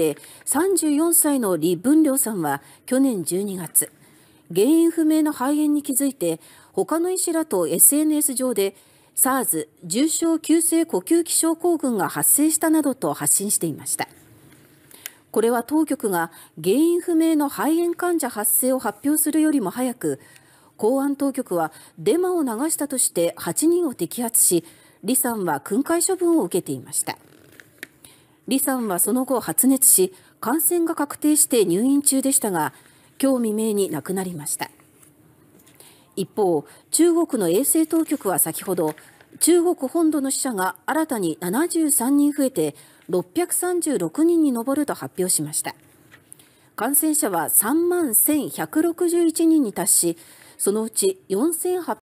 って34歳の李文ウさんは去年12月原因不明の肺炎に気づいて他の医師らと SNS 上で SARS 重症急性呼吸器症候群が発生したなどと発信していました。これは当局が原因不明の肺炎患者発生を発表するよりも早く公安当局はデマを流したとして8人を摘発し李さんは訓戒処分を受けていました。李さんはその後発熱し感染が確定して入院中でしたが今日未明に亡くなりました一方中国の衛生当局は先ほど中国本土の死者が新たに73人増えて636人に上ると発表しました感染者は3万1161人に達しそのうち4800